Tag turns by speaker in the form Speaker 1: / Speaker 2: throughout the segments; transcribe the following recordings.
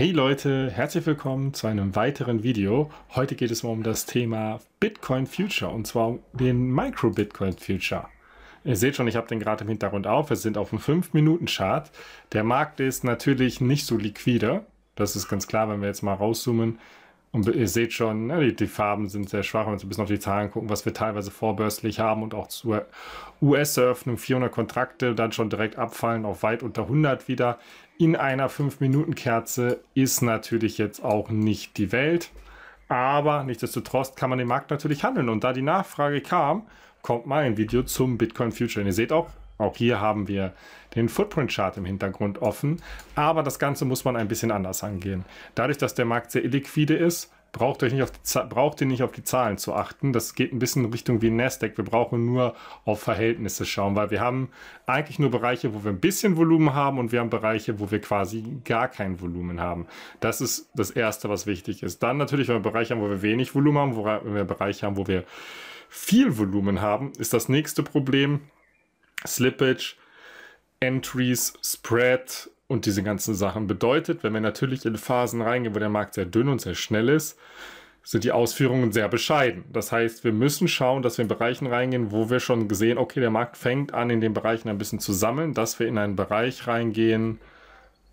Speaker 1: Hey Leute, herzlich willkommen zu einem weiteren Video. Heute geht es mal um das Thema Bitcoin Future und zwar um den Micro Bitcoin Future. Ihr seht schon, ich habe den gerade im Hintergrund auf. Wir sind auf einem 5-Minuten-Chart. Der Markt ist natürlich nicht so liquide. Das ist ganz klar, wenn wir jetzt mal rauszoomen. Und ihr seht schon, ne, die, die, Farben sind sehr schwach, wenn wir uns ein bisschen auf die Zahlen gucken, was wir teilweise vorbörslich haben und auch zur US-Eröffnung 400 Kontrakte dann schon direkt abfallen auf weit unter 100 wieder. In einer 5-Minuten-Kerze ist natürlich jetzt auch nicht die Welt. Aber nichtsdestotrotz kann man den Markt natürlich handeln. Und da die Nachfrage kam, kommt mal ein Video zum Bitcoin Future. Und ihr seht auch, auch hier haben wir den Footprint-Chart im Hintergrund offen, aber das Ganze muss man ein bisschen anders angehen. Dadurch, dass der Markt sehr illiquide ist, braucht, euch nicht auf die, braucht ihr nicht auf die Zahlen zu achten. Das geht ein bisschen in Richtung wie Nasdaq. Wir brauchen nur auf Verhältnisse schauen, weil wir haben eigentlich nur Bereiche, wo wir ein bisschen Volumen haben und wir haben Bereiche, wo wir quasi gar kein Volumen haben. Das ist das Erste, was wichtig ist. Dann natürlich, wenn wir Bereiche haben, wo wir wenig Volumen haben, wo, wenn wir Bereiche haben, wo wir viel Volumen haben, ist das nächste Problem, Slippage, Entries, Spread und diese ganzen Sachen bedeutet, wenn wir natürlich in Phasen reingehen, wo der Markt sehr dünn und sehr schnell ist, sind die Ausführungen sehr bescheiden. Das heißt, wir müssen schauen, dass wir in Bereichen reingehen, wo wir schon gesehen, okay, der Markt fängt an, in den Bereichen ein bisschen zu sammeln, dass wir in einen Bereich reingehen,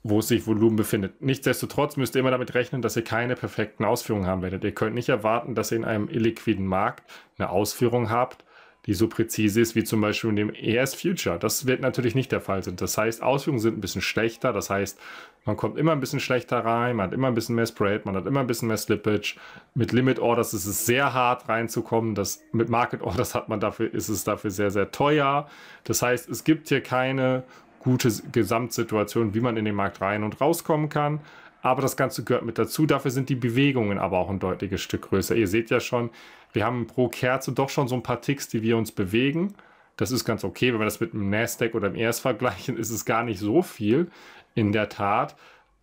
Speaker 1: wo sich Volumen befindet. Nichtsdestotrotz müsst ihr immer damit rechnen, dass ihr keine perfekten Ausführungen haben werdet. Ihr könnt nicht erwarten, dass ihr in einem illiquiden Markt eine Ausführung habt, die so präzise ist wie zum Beispiel in dem ES Future. Das wird natürlich nicht der Fall sein. Das heißt, Ausführungen sind ein bisschen schlechter. Das heißt, man kommt immer ein bisschen schlechter rein, man hat immer ein bisschen mehr Spread, man hat immer ein bisschen mehr Slippage. Mit Limit Orders ist es sehr hart reinzukommen. Das, mit Market Orders hat man dafür, ist es dafür sehr, sehr teuer. Das heißt, es gibt hier keine gute Gesamtsituation, wie man in den Markt rein und rauskommen kann aber das Ganze gehört mit dazu. Dafür sind die Bewegungen aber auch ein deutliches Stück größer. Ihr seht ja schon, wir haben pro Kerze doch schon so ein paar Ticks, die wir uns bewegen. Das ist ganz okay. Wenn wir das mit einem Nasdaq oder einem ES vergleichen, ist es gar nicht so viel in der Tat.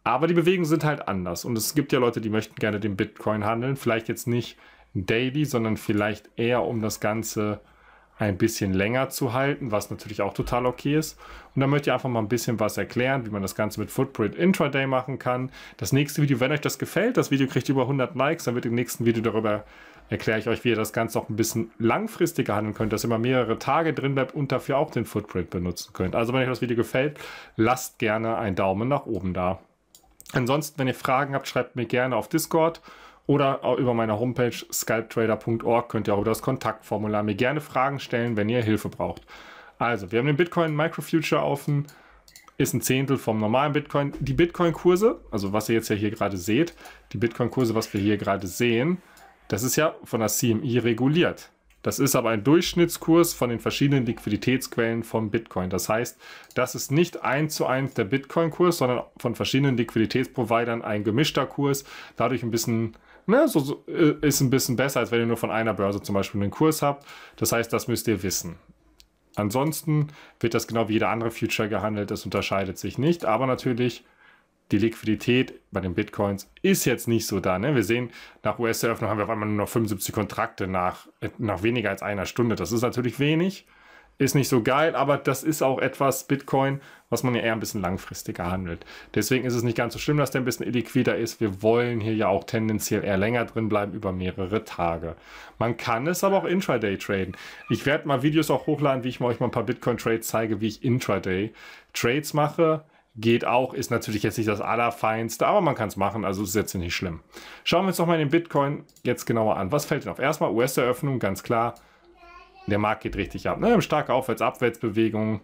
Speaker 1: Aber die Bewegungen sind halt anders. Und es gibt ja Leute, die möchten gerne den Bitcoin handeln. Vielleicht jetzt nicht daily, sondern vielleicht eher um das Ganze zu ein bisschen länger zu halten, was natürlich auch total okay ist. Und dann möchte ich einfach mal ein bisschen was erklären, wie man das Ganze mit Footprint Intraday machen kann. Das nächste Video, wenn euch das gefällt, das Video kriegt über 100 Likes, dann wird im nächsten Video darüber erkläre ich euch, wie ihr das Ganze auch ein bisschen langfristiger handeln könnt, dass ihr mal mehrere Tage drin bleibt und dafür auch den Footprint benutzen könnt. Also wenn euch das Video gefällt, lasst gerne einen Daumen nach oben da. Ansonsten, wenn ihr Fragen habt, schreibt mir gerne auf Discord oder auch über meine Homepage scalptrader.org könnt ihr auch über das Kontaktformular mir gerne Fragen stellen, wenn ihr Hilfe braucht. Also, wir haben den Bitcoin Microfuture offen, ist ein Zehntel vom normalen Bitcoin. Die Bitcoin-Kurse, also was ihr jetzt ja hier gerade seht, die Bitcoin-Kurse, was wir hier gerade sehen, das ist ja von der CMI reguliert. Das ist aber ein Durchschnittskurs von den verschiedenen Liquiditätsquellen vom Bitcoin. Das heißt, das ist nicht eins zu eins der Bitcoin-Kurs, sondern von verschiedenen Liquiditätsprovidern ein gemischter Kurs, dadurch ein bisschen ne, so, so, äh, ist ein bisschen besser, als wenn ihr nur von einer Börse zum Beispiel einen Kurs habt. Das heißt, das müsst ihr wissen. Ansonsten wird das genau wie jeder andere Future gehandelt, Das unterscheidet sich nicht, aber natürlich die Liquidität bei den Bitcoins ist jetzt nicht so da. Ne? Wir sehen, nach US-Eröffnung haben wir auf einmal nur noch 75 Kontrakte nach, äh, nach weniger als einer Stunde. Das ist natürlich wenig, ist nicht so geil, aber das ist auch etwas Bitcoin, was man ja eher ein bisschen langfristiger handelt. Deswegen ist es nicht ganz so schlimm, dass der ein bisschen illiquider ist. Wir wollen hier ja auch tendenziell eher länger drin bleiben über mehrere Tage. Man kann es aber auch intraday traden. Ich werde mal Videos auch hochladen, wie ich mal euch mal ein paar Bitcoin Trades zeige, wie ich intraday Trades mache. Geht auch, ist natürlich jetzt nicht das Allerfeinste, aber man kann es machen, also ist jetzt nicht schlimm. Schauen wir uns doch mal den Bitcoin jetzt genauer an. Was fällt denn auf? Erstmal US-Eröffnung, ganz klar. Der Markt geht richtig ab. Ne? Starke Aufwärts-Abwärtsbewegung.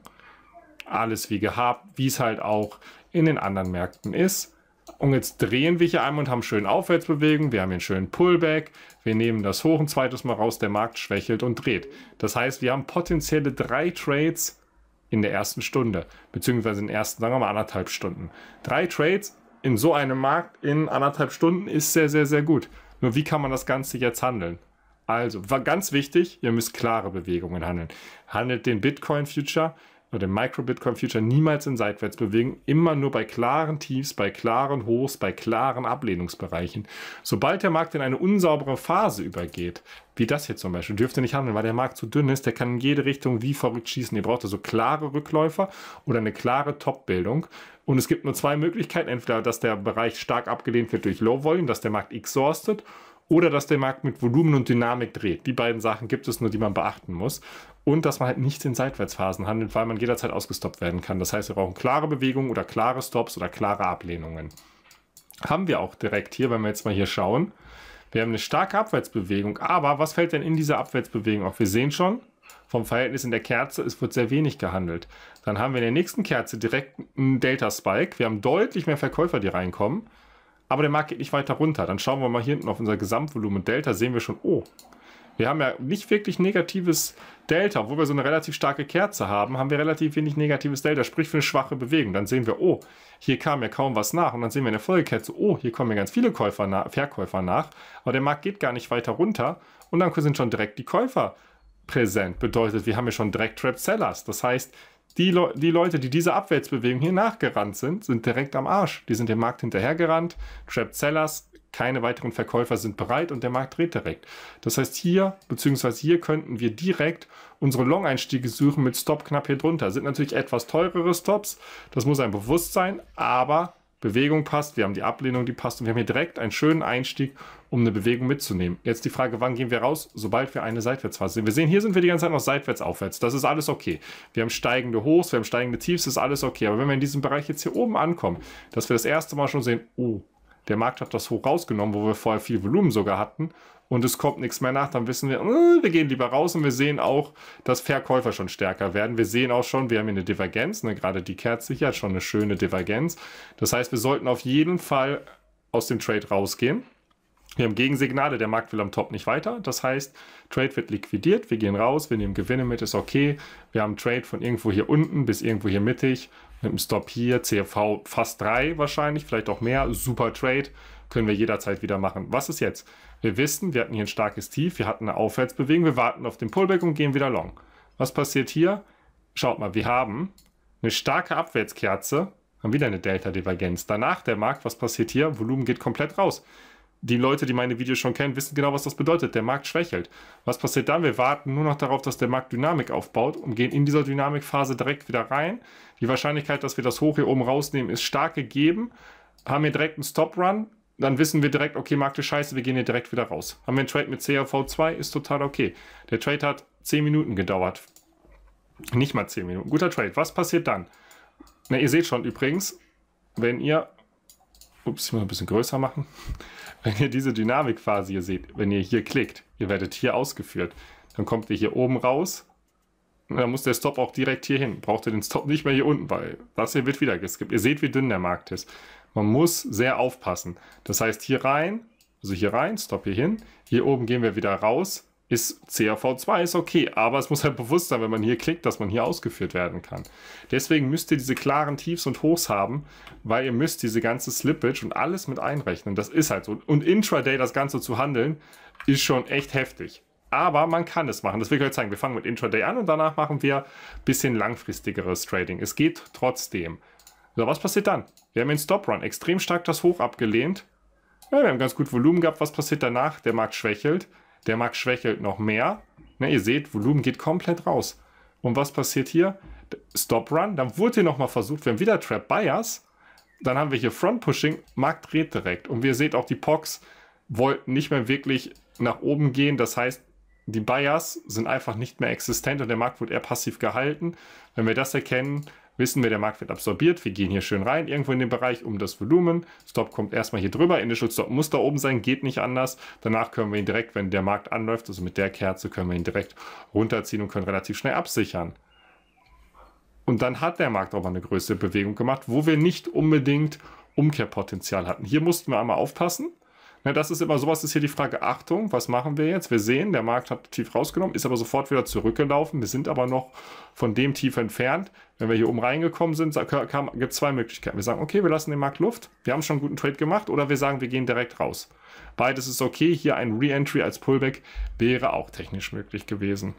Speaker 1: Alles wie gehabt, wie es halt auch in den anderen Märkten ist. Und jetzt drehen wir hier einmal und haben schön Aufwärtsbewegung. Wir haben hier einen schönen Pullback. Wir nehmen das hoch ein zweites Mal raus. Der Markt schwächelt und dreht. Das heißt, wir haben potenzielle drei Trades in der ersten Stunde. Beziehungsweise in den ersten, sagen wir mal, anderthalb Stunden. Drei Trades in so einem Markt in anderthalb Stunden ist sehr, sehr, sehr gut. Nur wie kann man das Ganze jetzt handeln? Also, war ganz wichtig, ihr müsst klare Bewegungen handeln. Handelt den Bitcoin-Future oder den Micro-Bitcoin-Future niemals in Seitwärtsbewegung, immer nur bei klaren Tiefs, bei klaren Hochs, bei klaren Ablehnungsbereichen. Sobald der Markt in eine unsaubere Phase übergeht, wie das hier zum Beispiel, dürft ihr nicht handeln, weil der Markt zu dünn ist, der kann in jede Richtung wie verrückt schießen. Ihr braucht also klare Rückläufer oder eine klare Top-Bildung. Und es gibt nur zwei Möglichkeiten, entweder dass der Bereich stark abgelehnt wird durch Low-Volume, dass der Markt exhaustet, oder dass der Markt mit Volumen und Dynamik dreht. Die beiden Sachen gibt es nur, die man beachten muss. Und dass man halt nicht in Seitwärtsphasen handelt, weil man jederzeit ausgestoppt werden kann. Das heißt, wir brauchen klare Bewegungen oder klare Stops oder klare Ablehnungen. Haben wir auch direkt hier, wenn wir jetzt mal hier schauen. Wir haben eine starke Abwärtsbewegung, aber was fällt denn in dieser Abwärtsbewegung auf? Wir sehen schon, vom Verhältnis in der Kerze, es wird sehr wenig gehandelt. Dann haben wir in der nächsten Kerze direkt einen Delta-Spike. Wir haben deutlich mehr Verkäufer, die reinkommen aber der Markt geht nicht weiter runter. Dann schauen wir mal hier hinten auf unser Gesamtvolumen Delta, sehen wir schon, oh, wir haben ja nicht wirklich negatives Delta, obwohl wir so eine relativ starke Kerze haben, haben wir relativ wenig negatives Delta, sprich für eine schwache Bewegung. Dann sehen wir, oh, hier kam ja kaum was nach und dann sehen wir in der Folgekerze, oh, hier kommen ja ganz viele Käufer na Verkäufer nach, aber der Markt geht gar nicht weiter runter und dann sind schon direkt die Käufer präsent. Bedeutet, wir haben ja schon direkt Trap Sellers. Das heißt, die, Le die Leute, die dieser Abwärtsbewegung hier nachgerannt sind, sind direkt am Arsch. Die sind dem Markt hinterhergerannt. trapped Sellers, keine weiteren Verkäufer sind bereit und der Markt dreht direkt. Das heißt, hier, bzw. hier könnten wir direkt unsere Long-Einstiege suchen mit Stop knapp hier drunter. Sind natürlich etwas teurere Stops, das muss ein Bewusstsein, aber Bewegung passt, wir haben die Ablehnung, die passt und wir haben hier direkt einen schönen Einstieg um eine Bewegung mitzunehmen. Jetzt die Frage, wann gehen wir raus? Sobald wir eine Seitwärtsphase sehen. Wir sehen, hier sind wir die ganze Zeit noch seitwärts, aufwärts. Das ist alles okay. Wir haben steigende Hochs, wir haben steigende Tiefs, ist alles okay. Aber wenn wir in diesem Bereich jetzt hier oben ankommen, dass wir das erste Mal schon sehen, oh, der Markt hat das hoch rausgenommen, wo wir vorher viel Volumen sogar hatten und es kommt nichts mehr nach, dann wissen wir, äh, wir gehen lieber raus und wir sehen auch, dass Verkäufer schon stärker werden. Wir sehen auch schon, wir haben hier eine Divergenz, ne? gerade die Kerze hier hat schon eine schöne Divergenz. Das heißt, wir sollten auf jeden Fall aus dem Trade rausgehen. Wir haben Gegensignale, der Markt will am Top nicht weiter. Das heißt, Trade wird liquidiert, wir gehen raus, wir nehmen Gewinne mit, ist okay. Wir haben Trade von irgendwo hier unten bis irgendwo hier mittig mit einem Stop hier, CFV fast 3 wahrscheinlich, vielleicht auch mehr, super Trade, können wir jederzeit wieder machen. Was ist jetzt? Wir wissen, wir hatten hier ein starkes Tief, wir hatten eine Aufwärtsbewegung, wir warten auf den Pullback und gehen wieder long. Was passiert hier? Schaut mal, wir haben eine starke Abwärtskerze, haben wieder eine Delta-Divergenz. Danach der Markt, was passiert hier? Volumen geht komplett raus die Leute, die meine Videos schon kennen, wissen genau, was das bedeutet. Der Markt schwächelt. Was passiert dann? Wir warten nur noch darauf, dass der Markt Dynamik aufbaut und gehen in dieser Dynamikphase direkt wieder rein. Die Wahrscheinlichkeit, dass wir das Hoch hier oben rausnehmen, ist stark gegeben. Haben wir direkt einen Stop-Run, dann wissen wir direkt, okay, Markt ist scheiße, wir gehen hier direkt wieder raus. Haben wir einen Trade mit CRV2, ist total okay. Der Trade hat 10 Minuten gedauert. Nicht mal 10 Minuten. Guter Trade. Was passiert dann? Na, ihr seht schon übrigens, wenn ihr ups, ich muss ein bisschen größer machen. Wenn ihr diese Dynamikphase hier seht, wenn ihr hier klickt, ihr werdet hier ausgeführt, dann kommt ihr hier oben raus und dann muss der Stop auch direkt hier hin. Braucht ihr den Stop nicht mehr hier unten, weil das hier wird wieder geskippt. Ihr seht, wie dünn der Markt ist. Man muss sehr aufpassen. Das heißt, hier rein, also hier rein, Stop hier hin. Hier oben gehen wir wieder raus, ist CAV2 ist okay, aber es muss halt bewusst sein, wenn man hier klickt, dass man hier ausgeführt werden kann. Deswegen müsst ihr diese klaren Tiefs und Hochs haben, weil ihr müsst diese ganze Slippage und alles mit einrechnen. Das ist halt so. Und intraday das Ganze zu handeln, ist schon echt heftig. Aber man kann es machen. Das will ich euch zeigen. Wir fangen mit Intraday an und danach machen wir ein bisschen langfristigeres Trading. Es geht trotzdem. So, was passiert dann? Wir haben den Stop-Run extrem stark das Hoch abgelehnt. Ja, wir haben ganz gut Volumen gehabt. Was passiert danach? Der Markt schwächelt. Der Markt schwächelt noch mehr. Na, ne, ihr seht, Volumen geht komplett raus. Und was passiert hier? Stop Run, dann wurde hier nochmal versucht, wir haben wieder Trap Buyers. Dann haben wir hier Front Pushing, Markt dreht direkt. Und wie ihr seht auch, die Pox wollten nicht mehr wirklich nach oben gehen. Das heißt, die Buyers sind einfach nicht mehr existent und der Markt wird eher passiv gehalten. Wenn wir das erkennen, wissen wir, der Markt wird absorbiert. Wir gehen hier schön rein, irgendwo in den Bereich um das Volumen. Stop kommt erstmal hier drüber. Initial Stop muss da oben sein, geht nicht anders. Danach können wir ihn direkt, wenn der Markt anläuft, also mit der Kerze, können wir ihn direkt runterziehen und können relativ schnell absichern. Und dann hat der Markt auch mal eine größere Bewegung gemacht, wo wir nicht unbedingt Umkehrpotenzial hatten. Hier mussten wir einmal aufpassen. Ne, das ist immer sowas, ist hier die Frage, Achtung, was machen wir jetzt? Wir sehen, der Markt hat tief rausgenommen, ist aber sofort wieder zurückgelaufen. Wir sind aber noch von dem tief entfernt. Wenn wir hier oben reingekommen sind, gibt es zwei Möglichkeiten. Wir sagen, okay, wir lassen den Markt Luft, wir haben schon einen guten Trade gemacht, oder wir sagen, wir gehen direkt raus. Beides ist okay. Hier ein Re-Entry als Pullback wäre auch technisch möglich gewesen.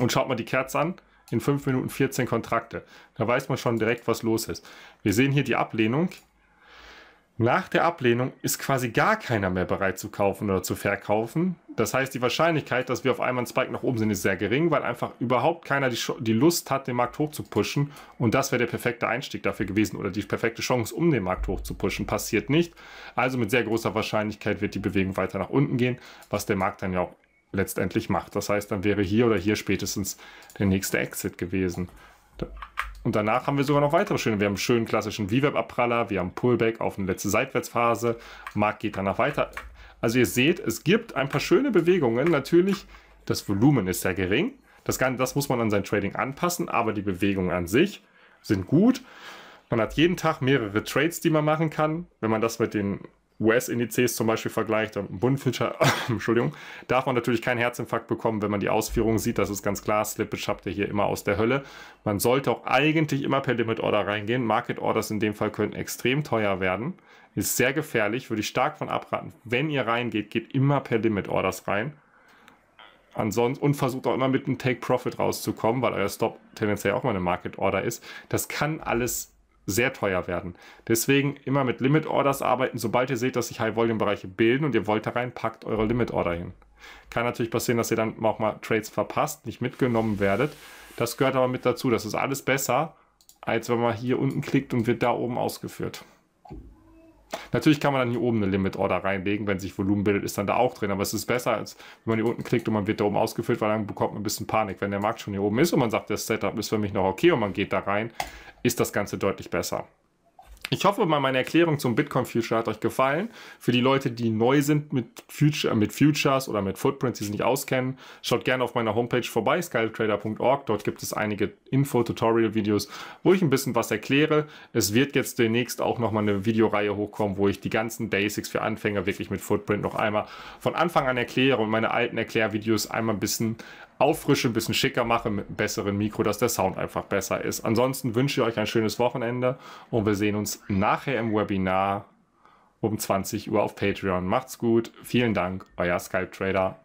Speaker 1: Und schaut mal die Kerze an in 5 Minuten 14 Kontrakte. Da weiß man schon direkt, was los ist. Wir sehen hier die Ablehnung nach der Ablehnung ist quasi gar keiner mehr bereit zu kaufen oder zu verkaufen. Das heißt, die Wahrscheinlichkeit, dass wir auf einmal einen Spike nach oben sind, ist sehr gering, weil einfach überhaupt keiner die, die Lust hat, den Markt hochzupuschen. Und das wäre der perfekte Einstieg dafür gewesen oder die perfekte Chance, um den Markt hochzupuschen. Passiert nicht. Also mit sehr großer Wahrscheinlichkeit wird die Bewegung weiter nach unten gehen, was der Markt dann ja auch letztendlich macht. Das heißt, dann wäre hier oder hier spätestens der nächste Exit gewesen. Und danach haben wir sogar noch weitere schöne. Wir haben einen schönen klassischen V-Web-Abpraller, wir haben Pullback auf eine letzte Seitwärtsphase. Markt geht danach weiter. Also ihr seht, es gibt ein paar schöne Bewegungen. Natürlich, das Volumen ist sehr gering. Das, Ganze, das muss man an sein Trading anpassen, aber die Bewegungen an sich sind gut. Man hat jeden Tag mehrere Trades, die man machen kann. Wenn man das mit den US-Indizes zum Beispiel vergleicht, einen ähm, Bundfischer, Entschuldigung, darf man natürlich keinen Herzinfarkt bekommen, wenn man die Ausführungen sieht. Das ist ganz klar. Slippage habt ihr hier immer aus der Hölle. Man sollte auch eigentlich immer per Limit Order reingehen. Market Orders in dem Fall können extrem teuer werden. Ist sehr gefährlich, würde ich stark von abraten. Wenn ihr reingeht, geht immer per Limit Orders rein. Ansonsten und versucht auch immer mit einem Take Profit rauszukommen, weil euer Stop tendenziell auch mal eine Market Order ist. Das kann alles sehr teuer werden. Deswegen immer mit Limit Orders arbeiten. Sobald ihr seht, dass sich High Volume Bereiche bilden und ihr wollt da rein, packt eure Limit Order hin. Kann natürlich passieren, dass ihr dann auch mal Trades verpasst, nicht mitgenommen werdet. Das gehört aber mit dazu. Das ist alles besser, als wenn man hier unten klickt und wird da oben ausgeführt. Natürlich kann man dann hier oben eine Limit Order reinlegen, wenn sich Volumen bildet, ist dann da auch drin. Aber es ist besser, als wenn man hier unten klickt und man wird da oben ausgeführt, weil dann bekommt man ein bisschen Panik. Wenn der Markt schon hier oben ist und man sagt, das Setup ist für mich noch okay und man geht da rein, ist das Ganze deutlich besser. Ich hoffe mal, meine Erklärung zum Bitcoin Future hat euch gefallen. Für die Leute, die neu sind mit, Future, äh, mit Futures oder mit Footprints, die sich nicht auskennen, schaut gerne auf meiner Homepage vorbei, skytrader.org. Dort gibt es einige Info-Tutorial-Videos, wo ich ein bisschen was erkläre. Es wird jetzt demnächst auch nochmal eine Videoreihe hochkommen, wo ich die ganzen Basics für Anfänger wirklich mit Footprint noch einmal von Anfang an erkläre und meine alten Erklärvideos einmal ein bisschen auffrische, ein bisschen schicker mache mit einem besseren Mikro, dass der Sound einfach besser ist. Ansonsten wünsche ich euch ein schönes Wochenende und wir sehen uns nachher im Webinar um 20 Uhr auf Patreon. Macht's gut, vielen Dank, euer Skype Trader.